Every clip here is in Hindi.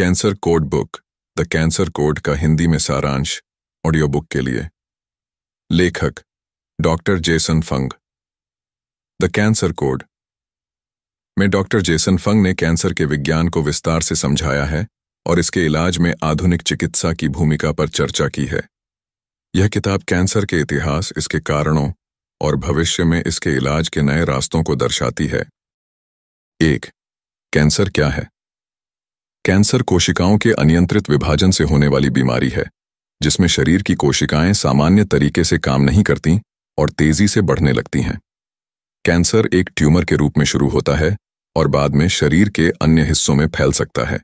cancer code book the cancer code का हिंदी में सारांश ऑडियो बुक के लिए लेखक doctor Jason Fung the cancer code में डॉक्टर जेसन फंग ने कैंसर के विज्ञान को विस्तार से समझाया है और इसके इलाज में आधुनिक चिकित्सा की भूमिका पर चर्चा की है यह किताब कैंसर के इतिहास इसके कारणों और भविष्य में इसके इलाज के नए रास्तों को दर्शाती है एक कैंसर क्या है कैंसर कोशिकाओं के अनियंत्रित विभाजन से होने वाली बीमारी है जिसमें शरीर की कोशिकाएं सामान्य तरीके से काम नहीं करती और तेजी से बढ़ने लगती हैं कैंसर एक ट्यूमर के रूप में शुरू होता है और बाद में शरीर के अन्य हिस्सों में फैल सकता है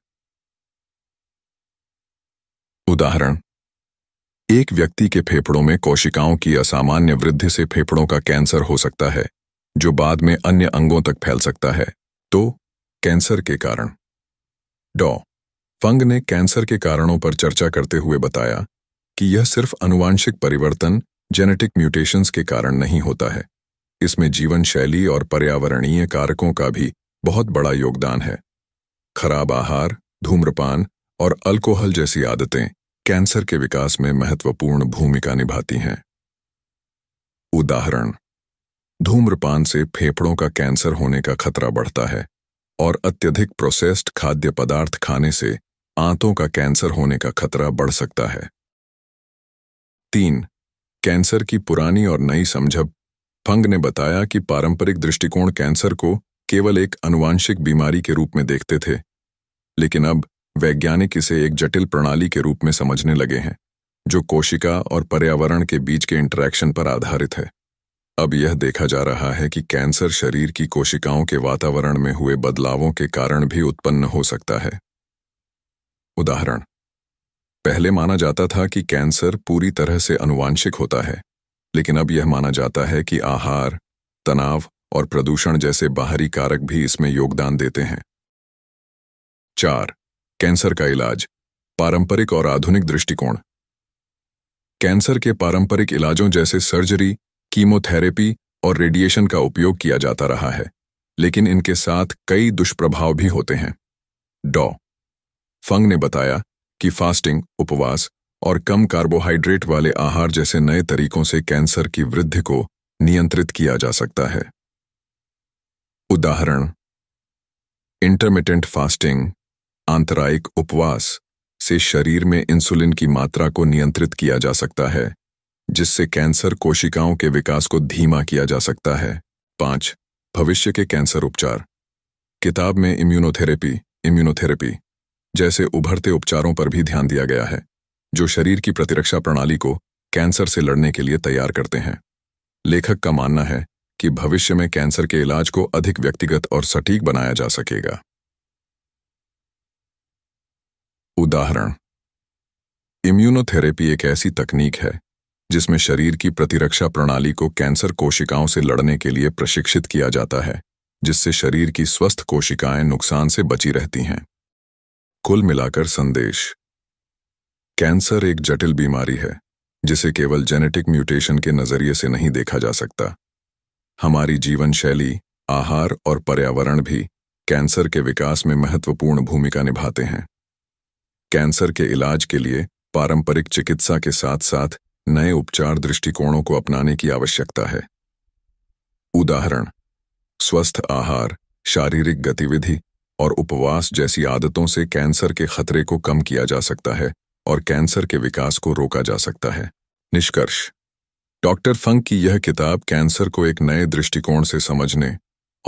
उदाहरण एक व्यक्ति के फेफड़ों में कोशिकाओं की असामान्य वृद्धि से फेफड़ों का कैंसर हो सकता है जो बाद में अन्य अंगों तक फैल सकता है तो कैंसर के कारण डॉ फंग ने कैंसर के कारणों पर चर्चा करते हुए बताया कि यह सिर्फ अनुवांशिक परिवर्तन जेनेटिक म्यूटेशंस के कारण नहीं होता है इसमें जीवन शैली और पर्यावरणीय कारकों का भी बहुत बड़ा योगदान है खराब आहार धूम्रपान और अल्कोहल जैसी आदतें कैंसर के विकास में महत्वपूर्ण भूमिका निभाती हैं उदाहरण धूम्रपान से फेफड़ों का कैंसर होने का खतरा बढ़ता है और अत्यधिक प्रोसेस्ड खाद्य पदार्थ खाने से आंतों का कैंसर होने का खतरा बढ़ सकता है तीन कैंसर की पुरानी और नई समझब फंग ने बताया कि पारंपरिक दृष्टिकोण कैंसर को केवल एक अनुवांशिक बीमारी के रूप में देखते थे लेकिन अब वैज्ञानिक इसे एक जटिल प्रणाली के रूप में समझने लगे हैं जो कोशिका और पर्यावरण के बीच के इंटरैक्शन पर आधारित है अब यह देखा जा रहा है कि कैंसर शरीर की कोशिकाओं के वातावरण में हुए बदलावों के कारण भी उत्पन्न हो सकता है उदाहरण पहले माना जाता था कि कैंसर पूरी तरह से अनुवांशिक होता है लेकिन अब यह माना जाता है कि आहार तनाव और प्रदूषण जैसे बाहरी कारक भी इसमें योगदान देते हैं चार कैंसर का इलाज पारंपरिक और आधुनिक दृष्टिकोण कैंसर के पारंपरिक इलाजों जैसे सर्जरी कीमोथेरेपी और रेडिएशन का उपयोग किया जाता रहा है लेकिन इनके साथ कई दुष्प्रभाव भी होते हैं डॉ फंग ने बताया कि फास्टिंग उपवास और कम कार्बोहाइड्रेट वाले आहार जैसे नए तरीकों से कैंसर की वृद्धि को नियंत्रित किया जा सकता है उदाहरण इंटरमिटेंट फास्टिंग आंतरायिक उपवास से शरीर में इंसुलिन की मात्रा को नियंत्रित किया जा सकता है जिससे कैंसर कोशिकाओं के विकास को धीमा किया जा सकता है पांच भविष्य के कैंसर उपचार किताब में इम्यूनोथेरेपी इम्यूनोथेरेपी जैसे उभरते उपचारों पर भी ध्यान दिया गया है जो शरीर की प्रतिरक्षा प्रणाली को कैंसर से लड़ने के लिए तैयार करते हैं लेखक का मानना है कि भविष्य में कैंसर के इलाज को अधिक व्यक्तिगत और सटीक बनाया जा सकेगा उदाहरण इम्यूनोथेरेपी एक ऐसी तकनीक है जिसमें शरीर की प्रतिरक्षा प्रणाली को कैंसर कोशिकाओं से लड़ने के लिए प्रशिक्षित किया जाता है जिससे शरीर की स्वस्थ कोशिकाएं नुकसान से बची रहती हैं कुल मिलाकर संदेश कैंसर एक जटिल बीमारी है जिसे केवल जेनेटिक म्यूटेशन के नजरिए से नहीं देखा जा सकता हमारी जीवन शैली आहार और पर्यावरण भी कैंसर के विकास में महत्वपूर्ण भूमिका निभाते हैं कैंसर के इलाज के लिए पारंपरिक चिकित्सा के साथ साथ नए उपचार दृष्टिकोणों को अपनाने की आवश्यकता है उदाहरण स्वस्थ आहार शारीरिक गतिविधि और उपवास जैसी आदतों से कैंसर के खतरे को कम किया जा सकता है और कैंसर के विकास को रोका जा सकता है निष्कर्ष डॉक्टर फंक की यह किताब कैंसर को एक नए दृष्टिकोण से समझने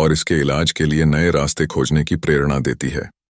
और इसके इलाज के लिए नए रास्ते खोजने की प्रेरणा देती है